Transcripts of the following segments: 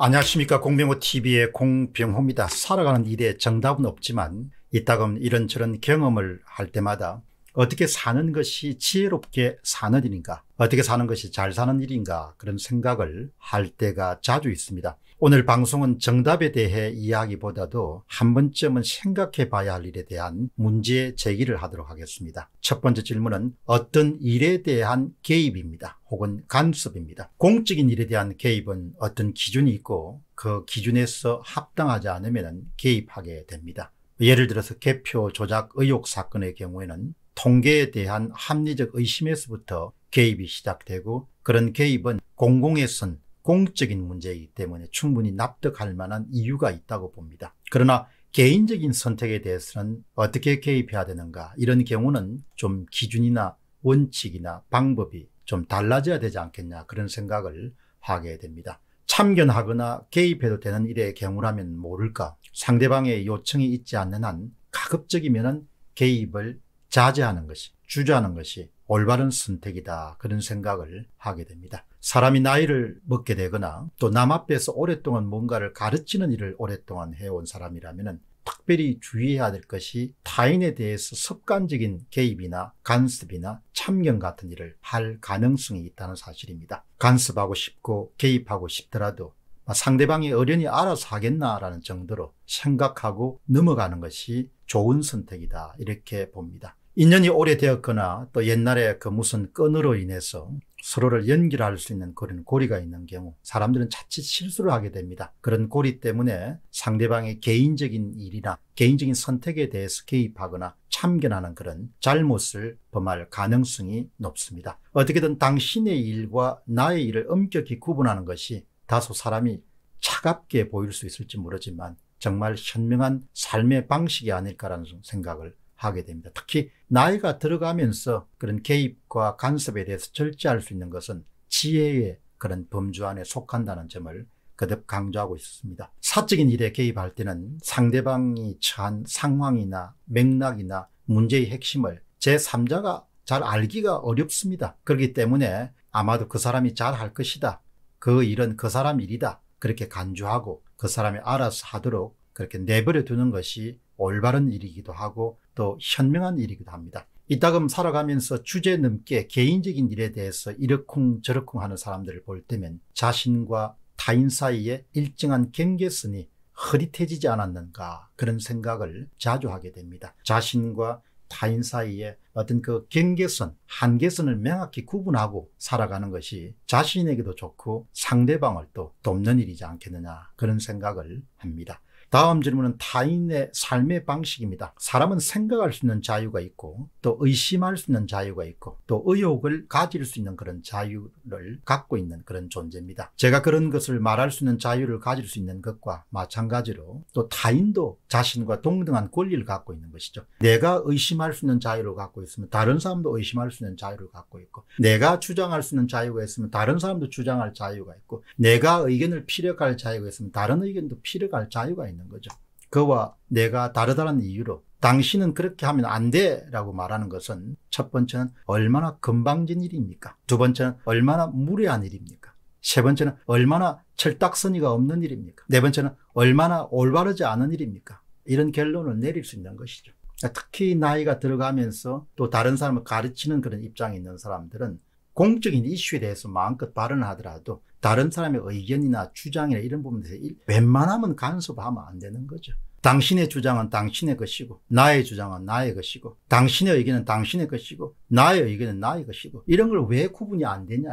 안녕하십니까 공병호TV의 공병호입니다. 살아가는 일에 정답은 없지만 이따금 이런저런 경험을 할 때마다 어떻게 사는 것이 지혜롭게 사는 일인가 어떻게 사는 것이 잘 사는 일인가 그런 생각을 할 때가 자주 있습니다. 오늘 방송은 정답에 대해 이야기보다도 한 번쯤은 생각해 봐야 할 일에 대한 문제 제기를 하도록 하겠습니다. 첫 번째 질문은 어떤 일에 대한 개입입니다. 혹은 간섭입니다. 공적인 일에 대한 개입은 어떤 기준이 있고 그 기준에서 합당하지 않으면 개입하게 됩니다. 예를 들어서 개표 조작 의혹 사건의 경우에는 통계에 대한 합리적 의심에서부터 개입이 시작되고 그런 개입은 공공에선 공적인 문제이기 때문에 충분히 납득할 만한 이유가 있다고 봅니다. 그러나 개인적인 선택에 대해서는 어떻게 개입해야 되는가 이런 경우는 좀 기준이나 원칙이나 방법이 좀 달라져야 되지 않겠냐 그런 생각을 하게 됩니다. 참견하거나 개입해도 되는 일의 경우라면 모를까 상대방의 요청이 있지 않는 한 가급적이면 개입을 자제하는 것이 주저하는 것이 올바른 선택이다 그런 생각을 하게 됩니다. 사람이 나이를 먹게 되거나 또 남 앞에서 오랫동안 뭔가를 가르치는 일을 오랫동안 해온 사람이라면 특별히 주의해야 될 것이 타인에 대해서 습관적인 개입이나 간섭이나 참견 같은 일을 할 가능성이 있다는 사실입니다. 간섭하고 싶고 개입하고 싶더라도 아, 상대방이 어련히 알아서 하겠나라는 정도로 생각하고 넘어가는 것이 좋은 선택이다 이렇게 봅니다. 인연이 오래되었거나 또 옛날에 그 무슨 끈으로 인해서 서로를 연결할 수 있는 그런 고리가 있는 경우 사람들은 자칫 실수를 하게 됩니다. 그런 고리 때문에 상대방의 개인적인 일이나 개인적인 선택에 대해서 개입하거나 참견하는 그런 잘못을 범할 가능성이 높습니다. 어떻게든 당신의 일과 나의 일을 엄격히 구분하는 것이 다소 사람이 차갑게 보일 수 있을지 모르지만 정말 현명한 삶의 방식이 아닐까라는 생각을 하게 됩니다. 특히 나이가 들어가면서 그런 개입과 간섭에 대해서 절제할 수 있는 것은 지혜의 그런 범주 안에 속한다는 점을 거듭 강조하고 있습니다. 사적인 일에 개입할 때는 상대방이 처한 상황이나 맥락이나 문제의 핵심을 제3자가 잘 알기가 어렵습니다. 그렇기 때문에 아마도 그 사람이 잘 할 것이다. 그 일은 그 사람 일이다. 그렇게 간주하고 그 사람이 알아서 하도록 그렇게 내버려 두는 것이 올바른 일이기도 하고 또 현명한 일이기도 합니다. 이따금 살아가면서 주제 넘게 개인적인 일에 대해서 이러쿵 저러쿵 하는 사람들을 볼 때면 자신과 타인 사이에 일정한 경계선이 흐릿해지지 않았는가 그런 생각을 자주 하게 됩니다. 자신과 타인 사이에 어떤 그 경계선, 한계선을 명확히 구분하고 살아가는 것이 자신에게도 좋고 상대방을 또 돕는 일이지 않겠느냐 그런 생각을 합니다. 다음 질문은 타인의 삶의 방식입니다. 사람은 생각할 수 있는 자유가 있고 또 의심할 수 있는 자유가 있고 또 의욕을 가질 수 있는 그런 자유를 갖고 있는 그런 존재입니다. 제가 그런 것을 말할 수 있는 자유를 가질 수 있는 것과 마찬가지로 또 타인도 자신과 동등한 권리를 갖고 있는 것이죠. 내가 의심할 수 있는 자유를 갖고 있으면 다른 사람도 의심할 수 있는 자유를 갖고 있고 내가 주장할 수 있는 자유가 있으면 다른 사람도 주장할 자유가 있고 내가 의견을 피력할 자유가 있으면 다른 의견도 피력할 자유가 있는 거죠. 그와 내가 다르다는 이유로 당신은 그렇게 하면 안 돼! 라고 말하는 것은 첫 번째는 얼마나 금방진 일입니까? 두 번째는 얼마나 무례한 일입니까? 세 번째는 얼마나 철딱서니가 없는 일입니까? 네 번째는 얼마나 올바르지 않은 일입니까? 이런 결론을 내릴 수 있는 것이죠. 특히 나이가 들어가면서 또 다른 사람을 가르치는 그런 입장이 있는 사람들은 공적인 이슈에 대해서 마음껏 발언하더라도 다른 사람의 의견이나 주장이나 이런 부분에 서 웬만하면 간섭하면 안 되는 거죠. 당신의 주장은 당신의 것이고 나의 주장은 나의 것이고 당신의 의견은 당신의 것이고 나의 의견은 나의 것이고 이런 걸 왜 구분이 안 되냐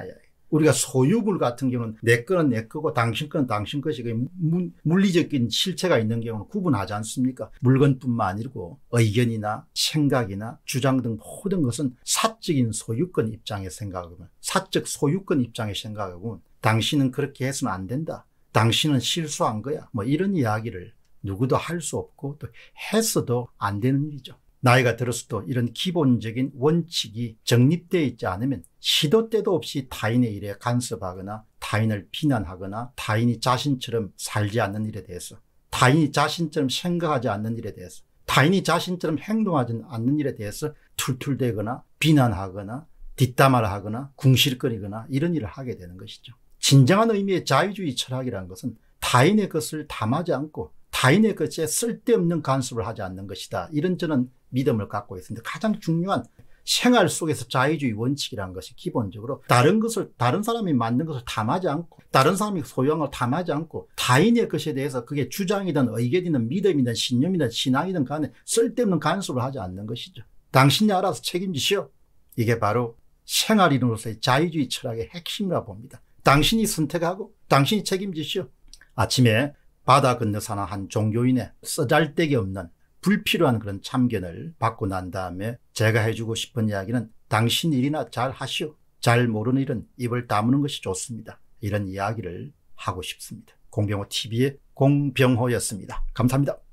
우리가 소유물 같은 경우는 내 거는 내 거고 당신 거는 당신 것이 문, 물리적인 실체가 있는 경우는 구분하지 않습니까? 물건뿐만 아니고 의견이나 생각이나 주장 등 모든 것은 사적인 소유권 입장에 생각하면 사적 소유권 입장에 생각하면 당신은 그렇게 해서는 안 된다. 당신은 실수한 거야. 뭐 이런 이야기를 누구도 할 수 없고 또해서도안 되는 일이죠. 나이가 들어서도 이런 기본적인 원칙이 정립되어 있지 않으면 시도 때도 없이 타인의 일에 간섭하거나 타인을 비난하거나 타인이 자신처럼 살지 않는 일에 대해서 타인이 자신처럼 생각하지 않는 일에 대해서 타인이 자신처럼 행동하지 않는 일에 대해서 툴툴대거나 비난하거나 뒷담화를 하거나 궁실거리거나 이런 일을 하게 되는 것이죠. 진정한 의미의 자유주의 철학이라는 것은 타인의 것을 담하지 않고 타인의 것에 쓸데없는 간섭을 하지 않는 것이다. 이런 저는 믿음을 갖고 있습니다. 가장 중요한 생활 속에서 자유주의 원칙이라는 것이 기본적으로 다른 것을 다른 사람이 만든 것을 담하지 않고 다른 사람이 소유한 걸 담하지 않고 타인의 것에 대해서 그게 주장이든 의견이든 믿음이든 신념이든 신앙이든 간에 쓸데없는 간섭을 하지 않는 것이죠. 당신이 알아서 책임지시오. 이게 바로 생활인으로서의 자유주의 철학의 핵심이라 봅니다. 당신이 선택하고 당신이 책임지시오. 아침에 바다 건너사나한 종교인의 쓰잘데기 없는 불필요한 그런 참견을 받고 난 다음에 제가 해주고 싶은 이야기는 당신 일이나 잘 하시오. 잘 모르는 일은 입을 다무는 것이 좋습니다. 이런 이야기를 하고 싶습니다. 공병호 TV의 공병호였습니다. 감사합니다.